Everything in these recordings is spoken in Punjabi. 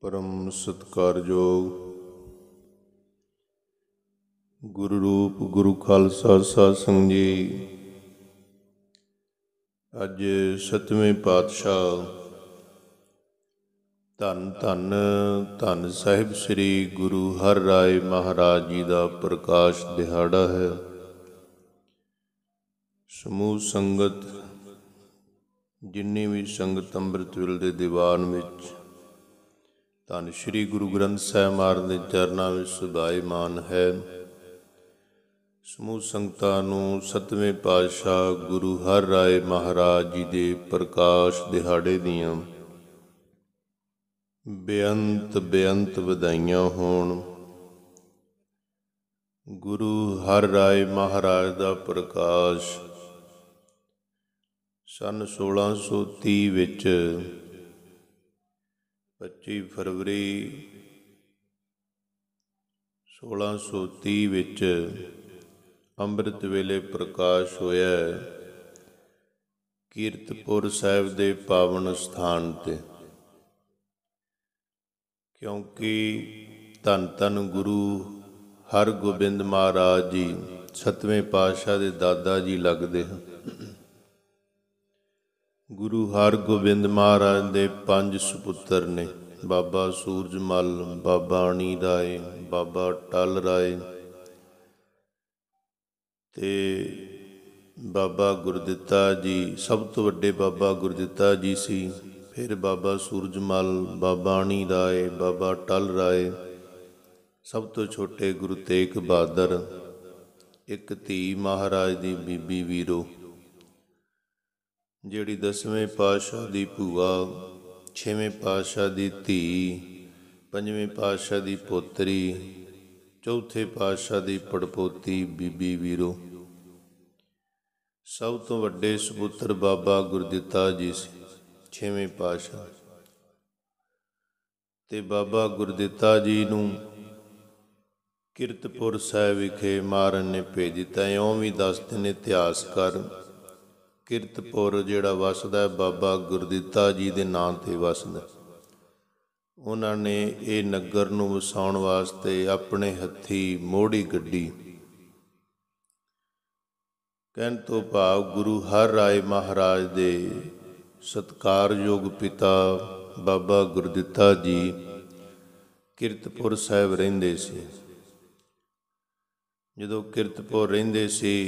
ਪਰਮ ਸਤਕਾਰਯੋਗ ਗੁਰੂ ਰੂਪ ਗੁਰੂ ਖਾਲਸਾ ਸਾਧ ਸੰਗਤ ਜੀ ਅੱਜ ਸਤਵੇਂ ਪਾਤਸ਼ਾਹ ਧੰਨ ਧੰਨ ਧੰਨ ਸਾਹਿਬ ਸ੍ਰੀ ਗੁਰੂ ਹਰ Rai ਮਹਾਰਾਜ ਜੀ ਦਾ ਪ੍ਰਕਾਸ਼ ਦਿਹਾੜਾ ਹੈ ਸਮੂਹ ਸੰਗਤ ਜਿੰਨੀ ਵੀ ਸੰਗਤ ਅੰਮ੍ਰਿਤ ਵੇਲ ਦੇ ਦੀਵਾਨ ਵਿੱਚ ਧੰਨ ਸ੍ਰੀ ਗੁਰੂ ਗ੍ਰੰਥ ਸਾਹਿਬ ਮਾਰਨ ਦੇ ਚਰਨਾਂ ਵਿੱਚ ਸੁਭਾਈਮਾਨ ਹੈ ਸਮੂਹ ਸੰਗਤਾਂ ਨੂੰ ਸਤਵੇਂ ਪਾਤਸ਼ਾਹ ਗੁਰੂ ਹਰ ਰਾਏ ਮਹਾਰਾਜ ਜੀ ਦੇ ਪ੍ਰਕਾਸ਼ ਦਿਹਾੜੇ ਦੀਆਂ ਬੇਅੰਤ ਬੇਅੰਤ ਵਧਾਈਆਂ ਹੋਣ ਗੁਰੂ ਹਰ ਰਾਏ ਮਹਾਰਾਜ ਦਾ ਪ੍ਰਕਾਸ਼ ਸਨ 1630 ਵਿੱਚ 25 ਫਰਵਰੀ 1630 ਵਿੱਚ ਅੰਮ੍ਰਿਤ ਵੇਲੇ ਪ੍ਰਕਾਸ਼ ਹੋਇਆ ਕੀਰਤਪੁਰ ਸਾਹਿਬ ਦੇ ਪਾਵਨ ਸਥਾਨ ਤੇ ਕਿਉਂਕਿ ਤਨ ਤਨ ਗੁਰੂ ਹਰਗੋਬਿੰਦ ਮਹਾਰਾਜ ਜੀ ਸਤਵੇਂ ਪਾਤਸ਼ਾਹ ਦੇ ਦਾਦਾ ਜੀ ਲੱਗਦੇ ਹਨ ਗੁਰੂ ਹਰਗੋਬਿੰਦ ਮਹਾਰਾਜ ਦੇ ਪੰਜ ਸੁਪੁੱਤਰ ਨੇ ਬਾਬਾ ਸੂਰਜਮਲ ਬਾਬਾ ਅਣੀ ਰਾਏ ਬਾਬਾ ਟਲ ਰਾਏ ਤੇ ਬਾਬਾ ਗੁਰਦਿੱਤਾ ਜੀ ਸਭ ਤੋਂ ਵੱਡੇ ਬਾਬਾ ਗੁਰਦਿੱਤਾ ਜੀ ਸੀ ਫਿਰ ਬਾਬਾ ਸੂਰਜਮਲ ਬਾਬਾ ਅਣੀ ਰਾਏ ਬਾਬਾ ਟਲ ਰਾਏ ਸਭ ਤੋਂ ਛੋਟੇ ਗੁਰੂ ਤੇਗ ਬਹਾਦਰ ਇੱਕ ਧੀ ਮਹਾਰਾਜ ਦੀ ਬੀਬੀ ਵੀਰੋ ਜਿਹੜੀ ਦਸਵੇਂ ਪਾਸ਼ਾ ਦੀ ਭੂਆ ਛੇਵੇਂ ਪਾਸ਼ਾ ਦੀ ਧੀ ਪੰਜਵੇਂ ਪਾਸ਼ਾ ਦੀ ਪੋਤਰੀ ਚੌਥੇ ਪਾਸ਼ਾ ਦੀ ਪੜਪੋਤੀ ਬੀਬੀ ਵੀਰੋ ਸਭ ਤੋਂ ਵੱਡੇ ਸੁਪੁੱਤਰ ਬਾਬਾ ਗੁਰਦਿੱਤਾ ਜੀ ਸੀ ਛੇਵੇਂ ਪਾਸ਼ਾ ਤੇ ਬਾਬਾ ਗੁਰਦਿੱਤਾ ਜੀ ਨੂੰ ਕਿਰਤਪੁਰ ਸਾਹਿਬ ਵਿਖੇ ਮਾਰਨ ਨੇ ਭੇਜ ਦਿੱਤਾ ਵੀ ਦੱਸਦੇ ਨੇ ਇਤਿਹਾਸਕਾਰ ਕਿਰਤਪੁਰ ਜਿਹੜਾ ਵਸਦਾ ਹੈ ਬਾਬਾ ਗੁਰਦਿੱਤਾ ਜੀ ਦੇ ਨਾਂ ਤੇ ਵਸਦਾ ਉਹਨਾਂ ਨੇ ਇਹ ਨਗਰ ਨੂੰ ਵਸਾਉਣ ਵਾਸਤੇ ਆਪਣੇ ਹੱਥੀ ਮੋੜੀ ਗੱਡੀ ਕਹਿਣ ਤੋਂ ਭਾਵ ਗੁਰੂ ਹਰ ਰਾਏ ਮਹਾਰਾਜ ਦੇ ਸਤਕਾਰਯੋਗ ਪਿਤਾ ਬਾਬਾ ਗੁਰਦਿੱਤਾ ਜੀ ਕਿਰਤਪੁਰ ਸਾਹਿਬ ਰਹਿੰਦੇ ਸੀ ਜਦੋਂ ਕਿਰਤਪੁਰ ਰਹਿੰਦੇ ਸੀ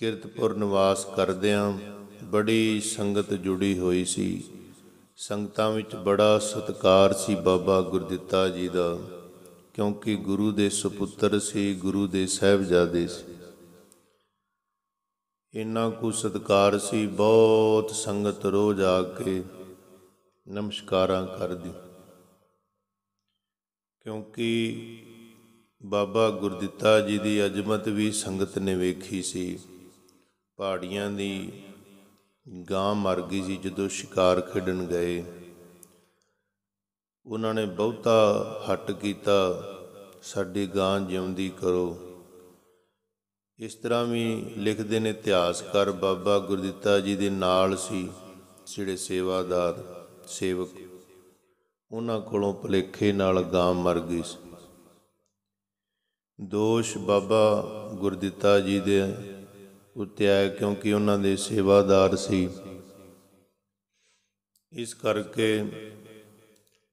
ਕਿਰਤਪੁਰ ਨਿਵਾਸ ਕਰਦਿਆਂ ਬੜੀ ਸੰਗਤ ਜੁੜੀ ਹੋਈ ਸੀ ਸੰਗਤਾਂ ਵਿੱਚ ਬੜਾ ਸਤਕਾਰ ਸੀ ਬਾਬਾ ਗੁਰਦਿੱਤਾ ਜੀ ਦਾ ਕਿਉਂਕਿ ਗੁਰੂ ਦੇ ਸੁਪੁੱਤਰ ਸੀ ਗੁਰੂ ਦੇ ਸਹਿਬਜ਼ਾਦੇ ਸੀ ਇੰਨਾ ਕੁ ਸਤਕਾਰ ਸੀ ਬਹੁਤ ਸੰਗਤ ਰੋਜ਼ ਆ ਕੇ ਨਮਸਕਾਰਾਂ ਕਰਦੀ ਕਿਉਂਕਿ ਬਾਬਾ ਗੁਰਦਿੱਤਾ ਜੀ ਦੀ ਅਜ਼ਮਤ ਵੀ ਸੰਗਤ ਨੇ ਵੇਖੀ ਸੀ ਪਹਾੜੀਆਂ ਦੀ ਗਾਂ ਮਰ ਗਈ ਸੀ ਜਦੋਂ ਸ਼ਿਕਾਰ ਖੇਡਣ ਗਏ ਉਹਨਾਂ ਨੇ ਬਹੁਤਾ ਹਟ ਕੀਤਾ ਸਾਡੀ ਗਾਂ ਜਿਉਂਦੀ ਕਰੋ ਇਸ ਤਰ੍ਹਾਂ ਵੀ ਲਿਖਦੇ ਨੇ ਇਤਿਹਾਸਕਾਰ ਬਾਬਾ ਗੁਰਦਿੱਤਾ ਜੀ ਦੇ ਨਾਲ ਸੀ ਜਿਹੜੇ ਸੇਵਾਦਾਰ ਸੇਵਕ ਉਹਨਾਂ ਕੋਲੋਂ ਭਲੇਖੇ ਨਾਲ ਗਾਂ ਮਰ ਗਈ ਸੀ ਦੋਸ਼ ਬਾਬਾ ਗੁਰਦਿੱਤਾ ਜੀ ਦੇ ਉਤਿਆ ਕਿਉਂਕਿ ਉਹਨਾਂ ਦੇ ਸੇਵਾਦਾਰ ਸੀ ਇਸ ਕਰਕੇ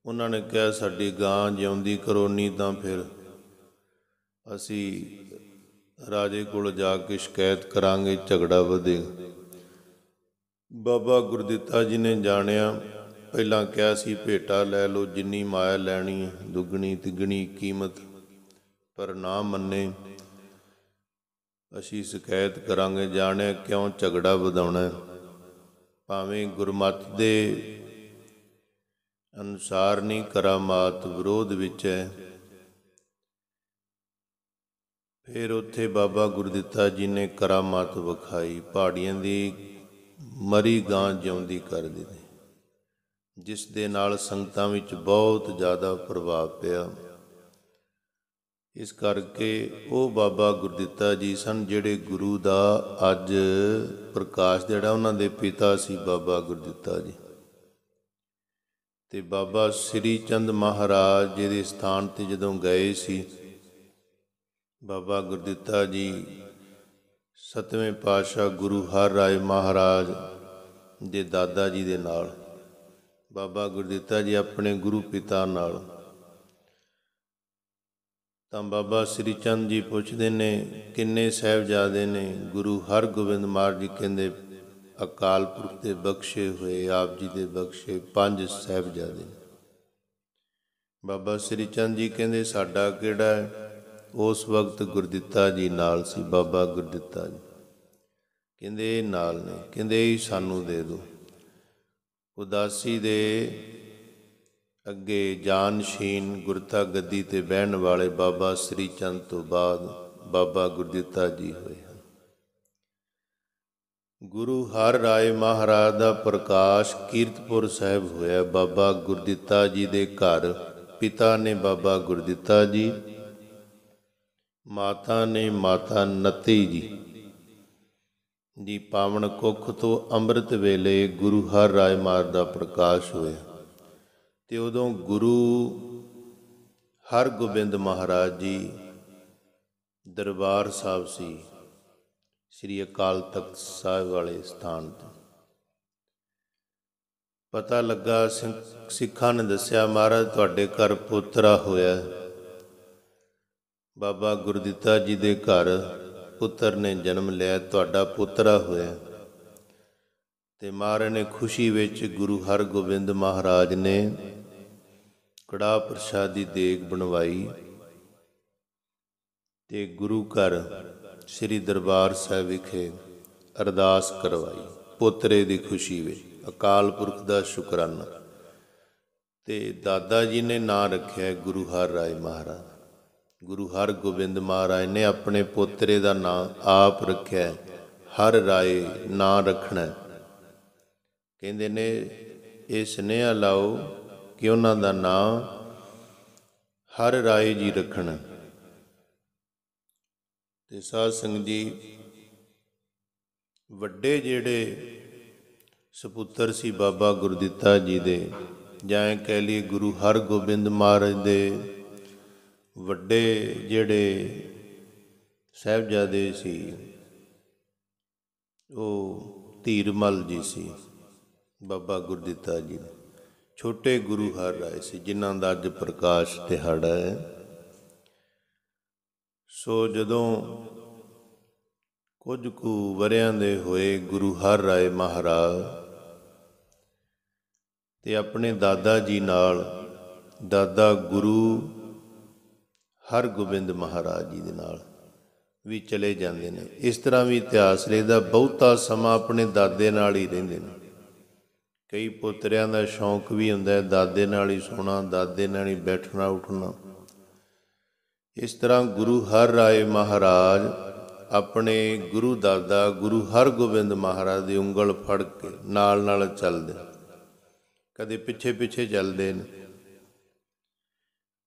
ਉਹਨਾਂ ਨੇ ਕਿਹਾ ਸਾਡੀ ਗਾਂ ਜਿਉਂਦੀ ਕਰੋ ਨਹੀਂ ਤਾਂ ਫਿਰ ਅਸੀਂ ਰਾਜੇ ਕੋਲ ਜਾ ਕੇ ਸ਼ਿਕਾਇਤ ਕਰਾਂਗੇ ਝਗੜਾ ਵਧੇ ਬਾਬਾ ਗੁਰਦਿੱਤਾ ਜੀ ਨੇ ਜਾਣਿਆ ਪਹਿਲਾਂ ਕਿਹਾ ਸੀ ਭੇਟਾ ਲੈ ਲਓ ਜਿੰਨੀ ਮਾਇਆ ਲੈਣੀ ਦੁੱਗਣੀ ਤਿਗਣੀ ਕੀਮਤ ਪਰ ਨਾ ਮੰਨੇ ਅਸੀਂ ਸ਼ਿਕਾਇਤ ਕਰਾਂਗੇ ਜਾਣੇ ਕਿਉਂ ਝਗੜਾ ਵਧਾਉਣਾ ਭਾਵੇਂ ਗੁਰਮਤ ਦੇ ਅਨੁਸਾਰ ਨਹੀਂ ਕਰਾਮਾਤ ਵਿਰੋਧ ਵਿੱਚ ਹੈ ਫਿਰ ਉੱਥੇ ਬਾਬਾ ਗੁਰਦਿੱਤਾ ਜੀ ਨੇ ਕਰਾਮਾਤ ਵਿਖਾਈ ਪਹਾੜੀਆਂ ਦੀ ਮਰੀ ਗਾਂ ਜਿਉਂਦੀ ਕਰ ਦਿੱਤੀ ਜਿਸ ਦੇ ਨਾਲ ਸੰਗਤਾਂ ਵਿੱਚ ਬਹੁਤ ਜ਼ਿਆਦਾ ਪ੍ਰਭਾਵ ਪਿਆ ਇਸ ਕਰਕੇ ਉਹ ਬਾਬਾ ਗੁਰਦਿੱਤਾ ਜੀ ਸਨ ਜਿਹੜੇ ਗੁਰੂ ਦਾ ਅੱਜ ਪ੍ਰਕਾਸ਼ ਜਿਹੜਾ ਉਹਨਾਂ ਦੇ ਪਿਤਾ ਸੀ ਬਾਬਾ ਗੁਰਦਿੱਤਾ ਜੀ ਤੇ ਬਾਬਾ ਸ੍ਰੀ ਚੰਦ ਮਹਾਰਾਜ ਜੀ ਦੇ ਸਥਾਨ ਤੇ ਜਦੋਂ ਗਏ ਸੀ ਬਾਬਾ ਗੁਰਦਿੱਤਾ ਜੀ ਸਤਵੇਂ ਪਾਤਸ਼ਾਹ ਗੁਰੂ ਹਰ ਰਾਏ ਮਹਾਰਾਜ ਦੇ ਦਾਦਾ ਜੀ ਦੇ ਨਾਲ ਬਾਬਾ ਗੁਰਦਿੱਤਾ ਜੀ ਆਪਣੇ ਗੁਰੂ ਪਿਤਾ ਨਾਲ ਤਾਂ ਬਾਬਾ ਸ੍ਰੀ ਚੰਦ ਜੀ ਪੁੱਛਦੇ ਨੇ ਕਿੰਨੇ ਸਹਿਬਜ਼ਾਦੇ ਨੇ ਗੁਰੂ ਹਰਗੋਬਿੰਦ ਮਾਰ ਜੀ ਕਹਿੰਦੇ ਅਕਾਲ ਪੁਰਖ ਦੇ ਬਖਸ਼ੇ ਹੋਏ ਆਪ ਜੀ ਦੇ ਬਖਸ਼ੇ ਪੰਜ ਸਹਿਬਜ਼ਾਦੇ ਬਾਬਾ ਸ੍ਰੀ ਚੰਦ ਜੀ ਕਹਿੰਦੇ ਸਾਡਾ ਕਿਹੜਾ ਹੈ ਉਸ ਵਕਤ ਗੁਰਦਿੱਤਾ ਜੀ ਨਾਲ ਸੀ ਬਾਬਾ ਗੁਰਦਿੱਤਾ ਜੀ ਕਹਿੰਦੇ ਨਾਲ ਨੇ ਕਹਿੰਦੇ ਸਾਨੂੰ ਦੇ ਦਿਓ ਉਦਾਸੀ ਦੇ ਅੱਗੇ ਜਾਨਸ਼ੀਨ ਗੁਰਤਾ ਗੱਦੀ ਤੇ ਬਹਿਣ ਵਾਲੇ ਬਾਬਾ ਸ੍ਰੀ ਚੰਦ ਤੋਂ ਬਾਅਦ ਬਾਬਾ ਗੁਰਦਿੱਤਾ ਜੀ ਹੋਏ ਹਨ ਗੁਰੂ ਹਰ ਰਾਏ ਮਹਾਰਾਜ ਦਾ ਪ੍ਰਕਾਸ਼ ਕੀਰਤਪੁਰ ਸਾਹਿਬ ਹੋਇਆ ਬਾਬਾ ਗੁਰਦਿੱਤਾ ਜੀ ਦੇ ਘਰ ਪਿਤਾ ਨੇ ਬਾਬਾ ਗੁਰਦਿੱਤਾ ਜੀ ਮਾਤਾ ਨੇ ਮਾਤਾ ਨਤੀ ਜੀ ਦੀ ਪਾਵਨ ਕੋਖ ਤੋਂ ਅੰਮ੍ਰਿਤ ਵੇਲੇ ਗੁਰੂ ਹਰ ਰਾਏ ਮਾਰ ਦਾ ਪ੍ਰਕਾਸ਼ ਹੋਇਆ ਤੇ ਉਦੋਂ ਗੁਰੂ ਹਰਗੋਬਿੰਦ ਮਹਾਰਾਜ ਜੀ ਦਰਬਾਰ ਸਾਹਿਬ ਸੀ ਸ੍ਰੀ ਅਕਾਲ ਤਖਤ ਸਾਹਿਬ ਵਾਲੇ ਸਥਾਨ ਤੇ ਪਤਾ ਲੱਗਾ ਸਿੱਖਾਂ ਨੇ ਦੱਸਿਆ ਮਹਾਰਾਜ ਤੁਹਾਡੇ ਘਰ ਪੁੱਤਰਾ ਹੋਇਆ ਬਾਬਾ ਗੁਰਦਿੱਤਾ ਜੀ ਦੇ ਘਰ ਪੁੱਤਰ ਨੇ ਜਨਮ ਲਿਆ ਤੁਹਾਡਾ ਪੁੱਤਰਾ ਹੋਇਆ ਤੇ ਮਾਰੇ ਨੇ ਖੁਸ਼ੀ ਵਿੱਚ ਗੁਰੂ ਹਰਗੋਬਿੰਦ ਮਹਾਰਾਜ ਨੇ ਕੜਾ ਪ੍ਰਸ਼ਾਦੀ ਦੇਗ ਬਣਵਾਈ ਤੇ ਗੁਰੂ ਘਰ ਸ੍ਰੀ ਦਰਬਾਰ ਸਾਹਿਬ ਵਿਖੇ ਅਰਦਾਸ ਕਰਵਾਈ ਪੋਤਰੇ ਦੀ ਖੁਸ਼ੀ ਵਿੱਚ ਅਕਾਲ ਪੁਰਖ ਦਾ ਸ਼ੁਕਰਾਨਾ ਤੇ ਦਾਦਾ ਜੀ ਨੇ ਨਾਂ ਰੱਖਿਆ ਗੁਰੂ ਹਰ ਰਾਏ ਮਹਾਰਾਜ ਗੁਰੂ ਹਰ ਗੋਬਿੰਦ ਮਹਾਰਾਜ ਨੇ ਆਪਣੇ ਪੋਤਰੇ ਦਾ ਨਾਂ ਆਪ ਰੱਖਿਆ ਹਰ ਰਾਏ ਨਾਂ ਰੱਖਣਾ ਕਹਿੰਦੇ ਨੇ ਇਹ ਸਨੇਹਾ ਲਾਓ ਕਿ ਉਹਨਾਂ ਦਾ ਨਾਮ ਹਰ ਰਾਏ ਜੀ ਰੱਖਣ ਤੇ ਸਾਧ ਸੰਗਤ ਜੀ ਵੱਡੇ ਜਿਹੜੇ ਸਪੁੱਤਰ ਸੀ ਬਾਬਾ ਗੁਰਦਿੱਤਾ ਜੀ ਦੇ ਜਾਂ ਕਹਿ ਲਈ ਗੁਰੂ ਹਰਗੋਬਿੰਦ ਮਹਾਰਾਜ ਦੇ ਵੱਡੇ ਜਿਹੜੇ ਸਹਿਬਜ਼ਾਦੇ ਸੀ ਉਹ ਧੀਰਮਲ ਜੀ ਸੀ ਬਾਬਾ ਗੁਰਦਿੱਤਾ ਜੀ ਛੋਟੇ ਗੁਰੂ ਹਰ ਰਾਏ ਸੀ ਜਿਨ੍ਹਾਂ ਦਾ ਅੱਜ ਪ੍ਰਕਾਸ਼ ਦਿਹਾੜਾ ਹੈ ਸੋ ਜਦੋਂ ਕੁਝ ਕੁ ਵਰਿਆਂ ਦੇ ਹੋਏ ਗੁਰੂ ਹਰ ਰਾਏ ਮਹਾਰਾਜ ਤੇ ਆਪਣੇ ਦਾਦਾ ਜੀ ਨਾਲ ਦਾਦਾ ਗੁਰੂ ਹਰਗੋਬਿੰਦ ਮਹਾਰਾਜ ਜੀ ਦੇ ਨਾਲ ਵੀ ਚਲੇ ਜਾਂਦੇ ਨੇ ਇਸ ਤਰ੍ਹਾਂ ਵੀ ਇਤਿਹਾਸ ਦਾ ਬਹੁਤਾ ਸਮਾਂ ਆਪਣੇ ਦਾਦੇ ਨਾਲ ਹੀ ਰਹਿੰਦੇ ਨੇ ਕਈ ਪੁੱਤਰਿਆਂ ਦਾ ਸ਼ੌਂਕ ਵੀ ਹੁੰਦਾ ਹੈ ਦਾਦੇ ਨਾਲ ਹੀ ਸੋਣਾ ਦਾਦੇ ਨਾਲ ਹੀ ਬੈਠਣਾ ਉੱਠਣਾ ਇਸ ਤਰ੍ਹਾਂ ਗੁਰੂ ਹਰ ਰਾਏ ਮਹਾਰਾਜ ਆਪਣੇ ਗੁਰੂ ਦਾਦਾ ਗੁਰੂ ਹਰਗੋਬਿੰਦ ਮਹਾਰਾਜ ਦੀ ਉਂਗਲ ਫੜ ਕੇ ਨਾਲ ਨਾਲ ਚੱਲਦੇ ਕਦੇ ਪਿੱਛੇ ਪਿੱਛੇ ਚੱਲਦੇ ਨੇ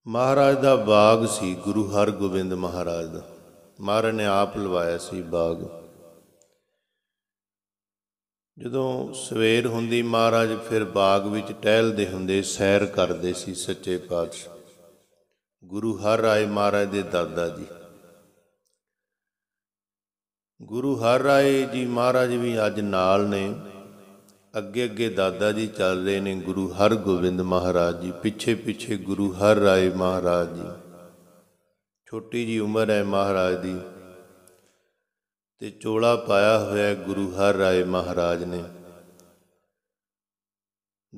ਮਹਾਰਾਜ ਦਾ ਬਾਗ ਸੀ ਗੁਰੂ ਹਰਗੋਬਿੰਦ ਮਹਾਰਾਜ ਦਾ ਮਹਾਰਾਜ ਨੇ ਆਪ ਲਵਾਇਆ ਸੀ ਬਾਗ ਜਦੋਂ ਸਵੇਰ ਹੁੰਦੀ ਮਹਾਰਾਜ ਫਿਰ ਬਾਗ ਵਿੱਚ ਟਹਿਲਦੇ ਹੁੰਦੇ ਸੈਰ ਕਰਦੇ ਸੀ ਸੱਚੇ ਪਾਤਸ਼ਾਹ ਗੁਰੂ ਹਰ ਰਾਏ ਮਹਾਰਾਜ ਦੇ ਦਾਦਾ ਜੀ ਗੁਰੂ ਹਰ ਰਾਏ ਜੀ ਮਹਾਰਾਜ ਵੀ ਅੱਜ ਨਾਲ ਨੇ ਅੱਗੇ ਅੱਗੇ ਦਾਦਾ ਜੀ ਚੱਲ ਰਹੇ ਨੇ ਗੁਰੂ ਹਰਗੋਬਿੰਦ ਮਹਾਰਾਜ ਜੀ ਪਿੱਛੇ ਪਿੱਛੇ ਗੁਰੂ ਹਰ ਰਾਏ ਮਹਾਰਾਜ ਜੀ ਛੋਟੀ ਜੀ ਉਮਰ ਹੈ ਮਹਾਰਾਜ ਦੀ ਤੇ ਚੋਲਾ ਪਾਇਆ ਹੋਇਆ ਗੁਰੂ ਹਰ ਰਾਏ ਮਹਾਰਾਜ ਨੇ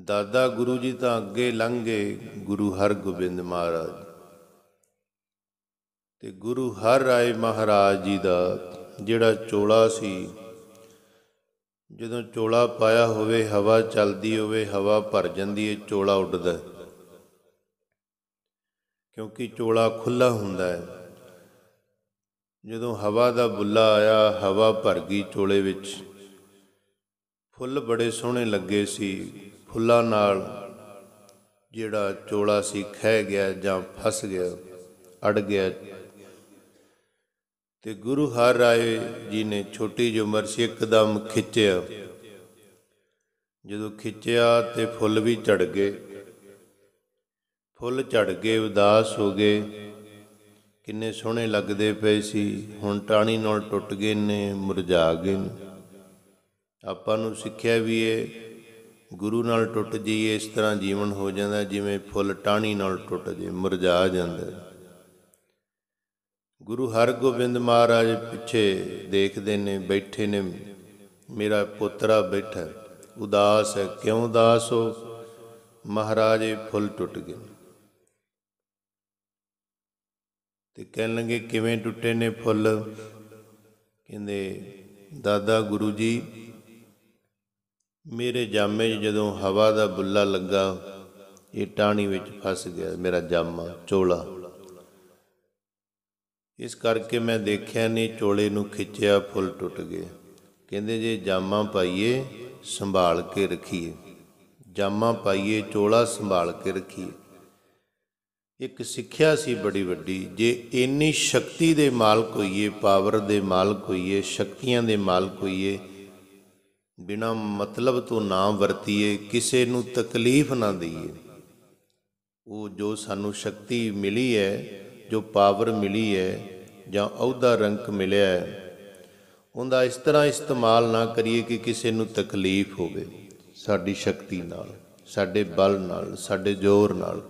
ਦਾਦਾ ਗੁਰੂ ਜੀ ਤਾਂ ਅੱਗੇ ਲੰਘ ਗਏ ਗੁਰੂ ਹਰਗੋਬਿੰਦ ਮਹਾਰਾਜ ਤੇ ਗੁਰੂ ਹਰ ਰਾਏ ਮਹਾਰਾਜ ਜੀ ਦਾ ਜਿਹੜਾ ਚੋਲਾ ਸੀ ਜਦੋਂ ਚੋਲਾ ਪਾਇਆ ਹੋਵੇ ਹਵਾ ਚੱਲਦੀ ਹੋਵੇ ਹਵਾ ਭਰ ਜਾਂਦੀ ਹੈ ਚੋਲਾ ਉੱਡਦਾ ਕਿਉਂਕਿ ਚੋਲਾ ਖੁੱਲਾ ਹੁੰਦਾ ਹੈ ਜਦੋਂ ਹਵਾ ਦਾ ਬੁੱਲਾ ਆਇਆ ਹਵਾ ਭਰ ਗਈ ਚੋਲੇ ਵਿੱਚ ਫੁੱਲ ਬੜੇ ਸੋਹਣੇ ਲੱਗੇ ਸੀ ਫੁੱਲਾਂ ਨਾਲ ਜਿਹੜਾ ਚੋਲਾ ਸੀ ਖਹਿ ਗਿਆ ਜਾਂ ਫਸ ਗਿਆ ਅੜ ਗਿਆ ਤੇ ਗੁਰੂ ਹਰ ਰਾਏ ਜੀ ਨੇ ਛੋਟੀ ਜਿਹੀ ਉਮਰ ਸੀ ਇੱਕਦਮ ਖਿੱਚਿਆ ਜਦੋਂ ਖਿੱਚਿਆ ਤੇ ਫੁੱਲ ਵੀ ਝੜ ਗਏ ਫੁੱਲ ਝੜ ਗਏ ਉਦਾਸ ਹੋ ਗਏ ਕਿੰਨੇ ਸੋਹਣੇ ਲੱਗਦੇ ਪਏ ਸੀ ਹੁਣ ਟਾਣੀ ਨਾਲ ਟੁੱਟ ਗਏ ਨੇ ਮੁਰਝਾ ਗਏ ਨੇ ਆਪਾਂ ਨੂੰ ਸਿੱਖਿਆ ਵੀ ਏ ਗੁਰੂ ਨਾਲ ਟੁੱਟ ਜਾਈਏ ਇਸ ਤਰ੍ਹਾਂ ਜੀਵਨ ਹੋ ਜਾਂਦਾ ਜਿਵੇਂ ਫੁੱਲ ਟਾਣੀ ਨਾਲ ਟੁੱਟ ਜੇ ਮੁਰਝਾ ਜਾਂਦਾ ਗੁਰੂ ਹਰਗੋਬਿੰਦ ਮਹਾਰਾਜ ਪਿੱਛੇ ਦੇਖਦੇ ਨੇ ਬੈਠੇ ਨੇ ਮੇਰਾ ਪੁੱਤਰਾ ਬੈਠਾ ਉਦਾਸ ਹੈ ਕਿਉਂ ਉਦਾਸ ਹੋ ਮਹਾਰਾਜੇ ਫੁੱਲ ਟੁੱਟ ਗਏ ਤੇ ਲੱਗੇ ਕਿਵੇਂ ਟੁੱਟੇ ਨੇ ਫੁੱਲ ਕਹਿੰਦੇ ਦਾਦਾ ਗੁਰੂ ਜੀ ਮੇਰੇ ਜਾਮੇ 'ਚ ਜਦੋਂ ਹਵਾ ਦਾ ਬੁੱਲਾ ਲੱਗਾ ਇਹ ਟਾਣੀ ਵਿੱਚ ਫਸ ਗਿਆ ਮੇਰਾ ਜਾਮਾ ਚੋਲਾ ਇਸ ਕਰਕੇ ਮੈਂ ਦੇਖਿਆ ਨਹੀਂ ਚੋਲੇ ਨੂੰ ਖਿੱਚਿਆ ਫੁੱਲ ਟੁੱਟ ਗਏ ਕਹਿੰਦੇ ਜੇ ਜਾਮਾ ਪਾਈਏ ਸੰਭਾਲ ਕੇ ਰੱਖੀਏ ਜਾਮਾ ਪਾਈਏ ਚੋਲਾ ਸੰਭਾਲ ਕੇ ਰੱਖੀਏ ਇੱਕ ਸਿੱਖਿਆ ਸੀ ਬੜੀ ਵੱਡੀ ਜੇ ਇੰਨੀ ਸ਼ਕਤੀ ਦੇ ਮਾਲਕ ਹੋਈਏ ਪਾਵਰ ਦੇ ਮਾਲਕ ਹੋਈਏ ਸ਼ਕਤੀਆਂ ਦੇ ਮਾਲਕ ਹੋਈਏ ਬਿਨਾ ਮਤਲਬ ਤੋਂ ਨਾ ਵਰਤੀਏ ਕਿਸੇ ਨੂੰ ਤਕਲੀਫ ਨਾ ਦਈਏ ਉਹ ਜੋ ਸਾਨੂੰ ਸ਼ਕਤੀ ਮਿਲੀ ਹੈ ਜੋ ਪਾਵਰ ਮਿਲੀ ਹੈ ਜਾਂ ਅਹੁਦਾ ਰੰਕ ਮਿਲਿਆ ਹੈ ਉਹਦਾ ਇਸ ਤਰ੍ਹਾਂ ਇਸਤੇਮਾਲ ਨਾ ਕਰੀਏ ਕਿ ਕਿਸੇ ਨੂੰ ਤਕਲੀਫ ਹੋਵੇ ਸਾਡੀ ਸ਼ਕਤੀ ਨਾਲ ਸਾਡੇ ਬਲ ਨਾਲ ਸਾਡੇ ਜ਼ੋਰ ਨਾਲ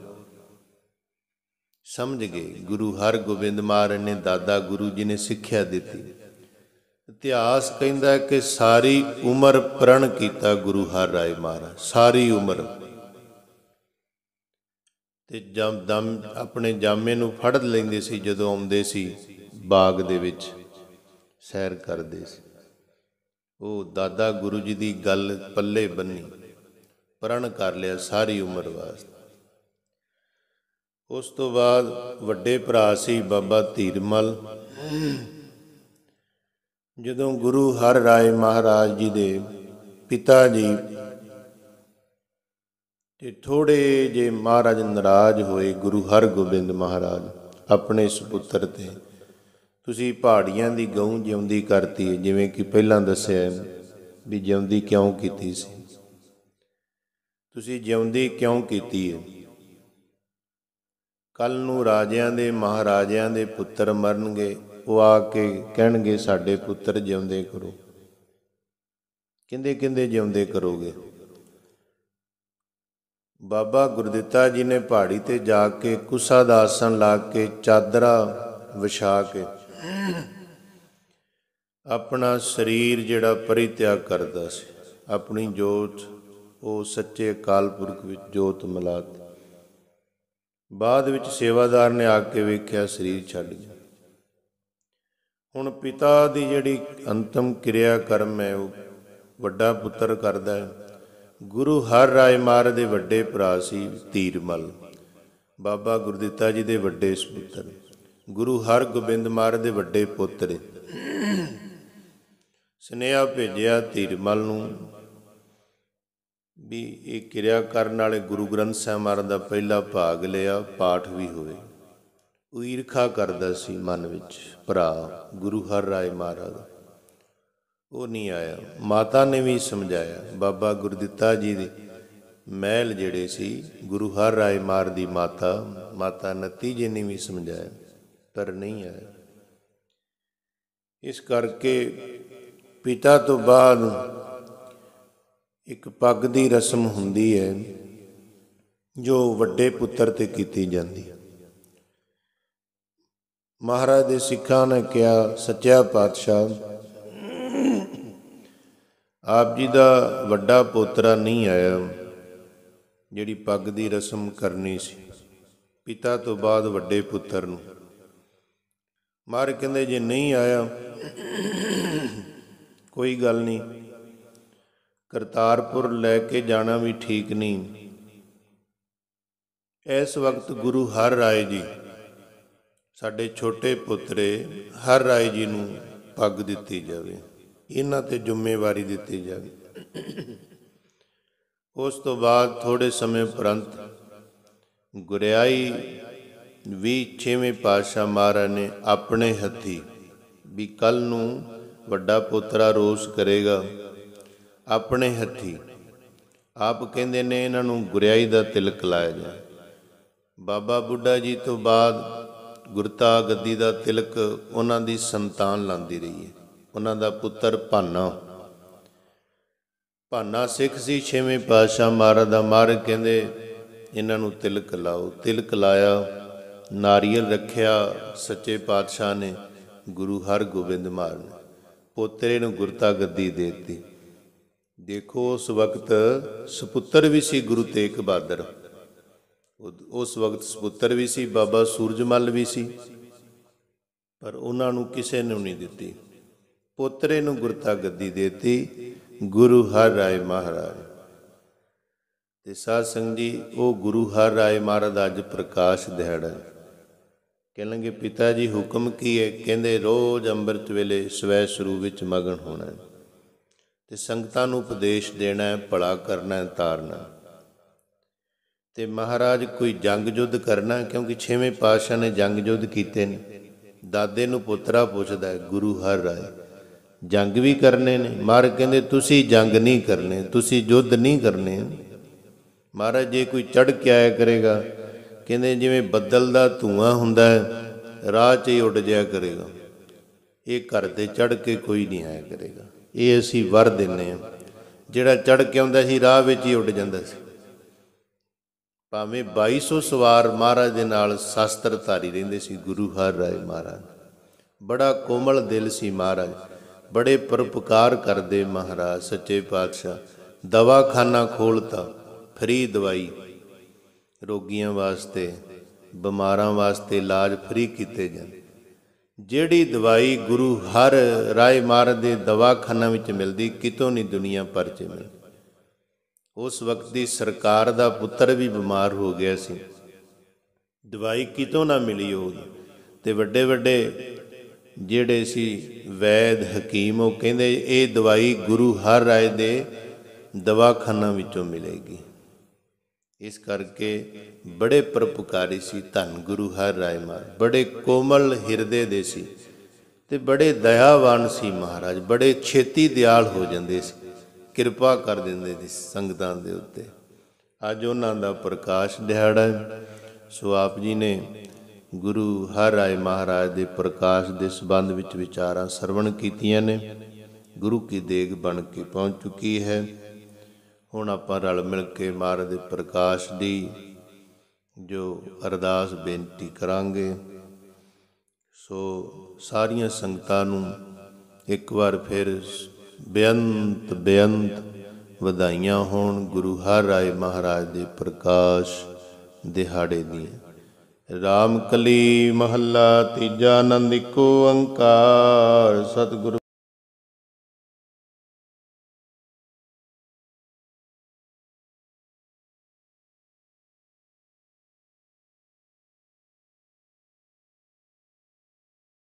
ਸਮਝ ਗਏ ਗੁਰੂ ਹਰਗੋਬਿੰਦ ਮਾਰਨ ਨੇ ਦਾਦਾ ਗੁਰੂ ਜੀ ਨੇ ਸਿੱਖਿਆ ਦਿੱਤੀ ਇਤਿਹਾਸ ਕਹਿੰਦਾ ਕਿ ਸਾਰੀ ਉਮਰ ਪ੍ਰਣ ਕੀਤਾ ਗੁਰੂ ਹਰ ਰਾਏ ਮਹਾਰਾਜ ਸਾਰੀ ਉਮਰ ਤੇ ਜਮ ਦਮ ਆਪਣੇ ਜਾਮੇ ਨੂੰ ਫੜ ਲੈਂਦੇ ਸੀ ਜਦੋਂ ਆਉਂਦੇ ਸੀ ਬਾਗ ਦੇ ਵਿੱਚ ਸੈਰ ਕਰਦੇ ਸੀ ਉਹ ਦਾਦਾ ਗੁਰੂ ਜੀ ਦੀ ਗੱਲ ਪੱਲੇ ਬੰਨੀ ਪ੍ਰਣ ਕਰ ਲਿਆ ਸਾਰੀ ਉਮਰ ਵਾਸਤੇ ਉਸ ਤੋਂ ਬਾਅਦ ਵੱਡੇ ਭਰਾ ਸੀ ਬਾਬਾ ਧੀਰਮਲ ਜਦੋਂ ਗੁਰੂ ਹਰ Rai ਮਹਾਰਾਜ ਜੀ ਦੇ ਪਿਤਾ ਜੀ ਤੇ ਥੋੜੇ ਜੇ ਮਹਾਰਾਜ ਨਾਰਾਜ਼ ਹੋਏ ਗੁਰੂ ਹਰਗੋਬਿੰਦ ਮਹਾਰਾਜ ਆਪਣੇ ਸੁਪੁੱਤਰ ਤੇ ਤੁਸੀਂ ਪਹਾੜੀਆਂ ਦੀ ਗਊ ਜਿਉਂਦੀ ਕਰਤੀ ਹੈ ਜਿਵੇਂ ਕਿ ਪਹਿਲਾਂ ਦੱਸਿਆ ਵੀ ਜਿਉਂਦੀ ਕਿਉਂ ਕੀਤੀ ਸੀ ਤੁਸੀਂ ਜਿਉਂਦੀ ਕਿਉਂ ਕੀਤੀ ਹੈ ਕੱਲ ਨੂੰ ਰਾਜਿਆਂ ਦੇ ਮਹਾਰਾਜਿਆਂ ਦੇ ਪੁੱਤਰ ਮਰਨਗੇ ਉਹ ਆ ਕੇ ਕਹਿਣਗੇ ਸਾਡੇ ਪੁੱਤਰ ਜਿਉਂਦੇ ਕਰੋ ਕਿੰਦੇ ਕਿੰਦੇ ਜਿਉਂਦੇ ਕਰੋਗੇ ਬਾਬਾ ਗੁਰਦਿੱਤਾ ਜੀ ਨੇ ਪਹਾੜੀ ਤੇ ਜਾ ਕੇ ਕੁਸਾ ਦਾ ਆਸਣ ਲਾ ਕੇ ਚਾਦਰਾ ਵਿਛਾ ਕੇ ਆਪਣਾ ਸਰੀਰ ਜਿਹੜਾ ਪਰਿਤਿਆਗ ਕਰਦਾ ਸੀ ਆਪਣੀ ਜੋਤ ਉਹ ਸੱਚੇ ਅਕਾਲ ਪੁਰਖ ਵਿੱਚ ਜੋਤ ਮਿਲਾਤੀ ਬਾਅਦ ਵਿੱਚ ਸੇਵਾਦਾਰ ਨੇ ਆ ਕੇ ਵੇਖਿਆ ਸਰੀਰ ਛੱਡ ਗਿਆ ਹੁਣ ਪਿਤਾ ਦੀ ਜਿਹੜੀ ਅੰਤਮ ਕਿਰਿਆ ਕਰਮ ਹੈ ਉਹ ਵੱਡਾ ਪੁੱਤਰ ਕਰਦਾ ਹੈ ਗੁਰੂ ਹਰ ਰਾਏ ਮਾਰ ਦੇ ਵੱਡੇ ਭਰਾ ਸੀ ਧੀਰਮਲ ਬਾਬਾ ਗੁਰਦਿੱਤਾ ਜੀ ਦੇ ਵੱਡੇ ਸੁਪੁੱਤਰ ਗੁਰੂ ਹਰ ਗੋਬਿੰਦ ਮਾਰ ਦੇ ਵੱਡੇ ਪੁੱਤਰ ਸਨੇਹਾ ਭੇਜਿਆ ਧੀਰਮਲ ਨੂੰ ਵੀ ਇਹ ਕਿਰਿਆ ਕਰਨ ਵਾਲੇ ਗੁਰੂ ਗ੍ਰੰਥ ਸਾਹਿਬ ਮਹਾਰਾਜ ਦਾ ਪਹਿਲਾ ਭਾਗ ਲਿਆ ਪਾਠ ਵੀ ਹੋਏ ਉਹ ਈਰਖਾ ਕਰਦਾ ਸੀ ਮਨ ਵਿੱਚ ਭਰਾ ਗੁਰੂ ਹਰ ਰਾਏ ਮਹਾਰਾਜ ਉਹ ਨਹੀਂ ਆਇਆ ਮਾਤਾ ਨੇ ਵੀ ਸਮਝਾਇਆ ਬਾਬਾ ਗੁਰਦਿੱਤਾ ਜੀ ਦੇ ਮਹਿਲ ਜਿਹੜੇ ਸੀ ਗੁਰੂ ਹਰ ਰਾਏ ਮਾਰ ਦੀ ਮਾਤਾ ਮਾਤਾ ਨਤੀ ਜੀ ਨੇ ਵੀ ਸਮਝਾਇਆ ਪਰ ਨਹੀਂ ਆਇਆ ਇਸ ਕਰਕੇ ਪਿਤਾ ਤੋਂ ਬਾਅਦ ਇੱਕ ਪੱਗ ਦੀ ਰਸਮ ਹੁੰਦੀ ਹੈ ਜੋ ਵੱਡੇ ਪੁੱਤਰ ਤੇ ਕੀਤੀ ਜਾਂਦੀ ਹੈ ਮਹਾਰਾਜ ਦੇ ਸਿੱਖਾਂ ਨੇ ਕਿਹਾ ਸੱਚਾ ਪਾਤਸ਼ਾਹ ਆਪ ਜੀ ਦਾ ਵੱਡਾ ਪੋਤਰਾ ਨਹੀਂ ਆਇਆ ਜਿਹੜੀ ਪੱਗ ਦੀ ਰਸਮ ਕਰਨੀ ਸੀ ਪਿਤਾ ਤੋਂ ਬਾਅਦ ਵੱਡੇ ਪੁੱਤਰ ਨੂੰ ਮਾਰ ਕਹਿੰਦੇ ਜੇ ਨਹੀਂ ਆਇਆ ਕੋਈ ਗੱਲ ਨਹੀਂ ਕਰਤਾਰਪੁਰ ਲੈ ਕੇ ਜਾਣਾ ਵੀ ਠੀਕ ਨਹੀਂ ਇਸ ਵਕਤ ਗੁਰੂ ਹਰ ਰਾਏ ਜੀ ਸਾਡੇ ਛੋਟੇ ਪੁੱਤਰੇ ਹਰ ਰਾਏ ਜੀ ਨੂੰ ਪੱਗ ਦਿੱਤੀ ਜਾਵੇ ਇਹਨਾਂ ਤੇ ਜ਼ਿੰਮੇਵਾਰੀ ਦਿੱਤੀ ਜਾਵੇ ਉਸ ਤੋਂ ਬਾਅਦ ਥੋੜੇ ਸਮੇਂ ਪ੍ਰੰਤ ਗੁਰਿਆਈ ਵੀ 6ਵੇਂ ਪਾਤਸ਼ਾਹ ਮਹਾਰਾਜ ਨੇ ਆਪਣੇ ਹੱਥੀ ਵੀ ਕੱਲ ਨੂੰ ਵੱਡਾ ਪੁੱਤਰਾ ਰੋਸ ਕਰੇਗਾ ਆਪਣੇ ਹੱਥੀ ਆਪ ਕਹਿੰਦੇ ਨੇ ਇਹਨਾਂ ਨੂੰ ਗੁਰਿਆਈ ਦਾ ਤਿਲਕ ਲਾਇਆ ਜਾ ਬਾਬਾ ਬੁੱਢਾ ਜੀ ਤੋਂ ਬਾਅਦ ਗੁਰਤਾ ਗੱਦੀ ਦਾ ਤਿਲਕ ਉਹਨਾਂ ਦੀ ਸੰਤਾਨ ਲਾਂਦੀ ਰਹੀ ਹੈ ਉਹਨਾਂ ਦਾ ਪੁੱਤਰ ਭਾਨਾ ਭਾਨਾ ਸਿੱਖ ਸੀ ਛੇਵੇਂ ਪਾਤਸ਼ਾਹ ਮਹਾਰਾਜ ਦਾ ਮਾਰ ਕਹਿੰਦੇ ਇਹਨਾਂ ਨੂੰ ਤਿਲਕ ਲਾਓ ਤਿਲਕ ਲਾਇਆ ਨਾਰੀਅਲ ਰੱਖਿਆ ਸੱਚੇ ਪਾਤਸ਼ਾਹ ਨੇ ਗੁਰੂ ਹਰਗੋਬਿੰਦ ਨੇ ਪੋਤਰੇ ਨੂੰ ਗੁਰਤਾ ਗੱਦੀ ਦੇ ਦਿੱਤੀ ਦੇਖੋ ਉਸ ਵਕਤ ਸੁਪੁੱਤਰ ਵੀ ਸੀ ਗੁਰੂ ਤੇਗ ਬਹਾਦਰ ਉਸ ਵਕਤ ਸੁਪੁੱਤਰ ਵੀ ਸੀ ਬਾਬਾ ਸੂਰਜਮਲ ਵੀ ਸੀ ਪਰ ਉਹਨਾਂ ਨੂੰ ਕਿਸੇ ਨੇ ਨਹੀਂ ਦਿੱਤੀ ਪੋਤਰੇ ਨੂੰ ਗੁਰਤਾ ਗੱਦੀ ਦਿੱਤੀ ਗੁਰੂ ਹਰ ਰਾਏ ਮਹਾਰਾਜ ਤੇ ਸਾਧ ਸੰਗ ਜੀ ਉਹ ਗੁਰੂ ਹਰ ਰਾਏ ਮਹਾਰਾਜ ਅੱਜ ਪ੍ਰਕਾਸ਼ ਦਿਹਾੜਾ ਕਹਿਣਗੇ ਪਿਤਾ ਜੀ ਹੁਕਮ ਕੀ ਹੈ ਕਹਿੰਦੇ ਰੋਜ਼ ਅੰਮ੍ਰਿਤ ਵੇਲੇ ਸਵੈ ਸਰੂਪ ਵਿੱਚ ਮਗਨ ਹੋਣਾ ਹੈ ਤੇ ਸੰਗਤਾਂ ਨੂੰ ਉਪਦੇਸ਼ ਦੇਣਾ ਹੈ ਭਲਾ ਕਰਨਾ ਹੈ ਤਾਰਨਾ ਤੇ ਮਹਾਰਾਜ ਕੋਈ ਜੰਗ ਜੁੱਧ ਕਰਨਾ ਕਿਉਂਕਿ ਛੇਵੇਂ ਪਾਤਸ਼ਾਹ ਨੇ ਜੰਗ ਜੁੱਧ ਕੀਤੇ ਨੇ ਦਾਦੇ ਨੂੰ ਪੁੱਤਰਾ ਪੁੱਛਦਾ ਹੈ ਗੁਰੂ ਹਰ ਰਾਏ ਜੰਗ ਵੀ ਕਰਨੇ ਨੇ ਮਾਰ ਕਹਿੰਦੇ ਤੁਸੀਂ ਜੰਗ ਨਹੀਂ ਕਰਨੇ ਤੁਸੀਂ ਜੁੱਧ ਨਹੀਂ ਕਰਨੇ ਮਹਾਰਾਜ ਜੇ ਕੋਈ ਚੜ ਕੇ ਆਇਆ ਕਰੇਗਾ ਕਹਿੰਦੇ ਜਿਵੇਂ ਬੱਦਲ ਦਾ ਧੂਆਂ ਹੁੰਦਾ ਹੈ ਰਾਹ 'ਚ ਹੀ ਉੱਡ ਜਾਇਆ ਕਰੇਗਾ ਇਹ ਘਰ ਤੇ ਚੜ ਕੇ ਕੋਈ ਨਹੀਂ ਆਇਆ ਕਰੇਗਾ ਇਹ ਅਸੀਂ ਵਰ ਦਿੰਨੇ ਆ ਜਿਹੜਾ ਚੜ ਕੇ ਆਉਂਦਾ ਸੀ ਰਾਹ ਵਿੱਚ ਹੀ ਉੱਡ ਜਾਂਦਾ ਸੀ ਭਾਵੇਂ 2200 ਸਵਾਰ ਮਹਾਰਾਜ ਦੇ ਨਾਲ ਸ਼ਸਤਰ ਧਾਰੀ ਰਹਿੰਦੇ ਸੀ ਗੁਰੂ ਹਰ Rai ਮਹਾਰਾਜ ਬੜਾ ਕੋਮਲ ਦਿਲ ਸੀ ਮਹਾਰਾਜ ਬੜੇ ਪਰਉਪਕਾਰ ਕਰਦੇ ਮਹਾਰਾਜ ਸੱਚੇ ਪਾਤਸ਼ਾਹ ਦਵਾਖਾਨਾ ਖੋਲਤਾ ਫਰੀ ਦਵਾਈ ਰੋਗੀਆਂ ਵਾਸਤੇ ਬਿਮਾਰਾਂ ਵਾਸਤੇ ਇਲਾਜ ਫਰੀ ਕੀਤੇ ਜਾਂਦੇ ਜਿਹੜੀ ਦਵਾਈ ਗੁਰੂ ਹਰ ਰਾਏ ਮਾਰ ਦੇ ਦਵਾਖਾਨਾ ਵਿੱਚ ਮਿਲਦੀ ਕਿਤੋਂ ਨਹੀਂ ਦੁਨੀਆ ਪਰ 'ਚ ਮਿਲਦੀ ਉਸ ਵਕਤ ਦੀ ਸਰਕਾਰ ਦਾ ਪੁੱਤਰ ਵੀ ਬਿਮਾਰ ਹੋ ਗਿਆ ਸੀ ਦਵਾਈ ਕਿਤੋਂ ਨਾ ਮਿਲੀ ਹੋਊਗੀ ਤੇ ਵੱਡੇ ਵੱਡੇ ਜਿਹੜੇ ਸੀ ਵੈਦ ਹਕੀਮ ਉਹ ਕਹਿੰਦੇ ਇਹ ਦਵਾਈ ਗੁਰੂ ਹਰ ਰਾਏ ਦੇ ਦਵਾਖਾਨਾ ਵਿੱਚੋਂ ਮਿਲੇਗੀ ਇਸ ਕਰਕੇ ਬੜੇ ਪਰਪੁਕਾਰੀ ਸੀ ਧੰ ਗੁਰੂ ਹਰ ਰਾਏ ਮਹਾਰਾਜ ਬੜੇ ਕੋਮਲ ਹਿਰਦੇ ਦੇ ਸੀ ਤੇ ਬੜੇ ਦਇਆਵਾਨ ਸੀ ਮਹਾਰਾਜ ਬੜੇ ਛੇਤੀ ਦਿਆਲ ਹੋ ਜਾਂਦੇ ਸੀ ਕਿਰਪਾ ਕਰ ਦਿੰਦੇ ਸੀ ਸੰਗਤਾਂ ਦੇ ਉੱਤੇ ਅੱਜ ਉਹਨਾਂ ਦਾ ਪ੍ਰਕਾਸ਼ ਦਿਹਾੜਾ ਸੋ ਆਪ ਜੀ ਨੇ ਗੁਰੂ ਹਰ ਰਾਏ ਮਹਾਰਾਜ ਦੇ ਪ੍ਰਕਾਸ਼ ਦੇ ਸੰਬੰਧ ਵਿੱਚ ਵਿਚਾਰਾਂ ਸਰਵਣ ਕੀਤੀਆਂ ਨੇ ਗੁਰੂ ਕੀ ਦੇਗ ਬਣ ਕੇ ਪਹੁੰਚ ਚੁੱਕੀ ਹੈ ਹੁਣ ਆਪਾਂ ਰਲ ਮਿਲ ਕੇ ਮਾਰ ਦੇ ਪ੍ਰਕਾਸ਼ ਦੀ ਜੋ ਅਰਦਾਸ ਬੇਨਤੀ ਕਰਾਂਗੇ ਸੋ ਸਾਰੀਆਂ ਸੰਗਤਾਂ ਨੂੰ ਇੱਕ ਵਾਰ ਫਿਰ ਬੇਅੰਤ ਬੇਅੰਤ ਵਧਾਈਆਂ ਹੋਣ ਗੁਰੂ ਹਰ ਰਾਏ ਮਹਾਰਾਜ ਦੇ ਪ੍ਰਕਾਸ਼ ਦਿਹਾੜੇ ਦੀ ਰਾਮ ਕਲੀ ਮਹੱਲਾ ਤੀਜਾ ਆਨੰਦ ਇੱਕ ਓੰਕਾਰ ਸਤਿਗੁਰੂ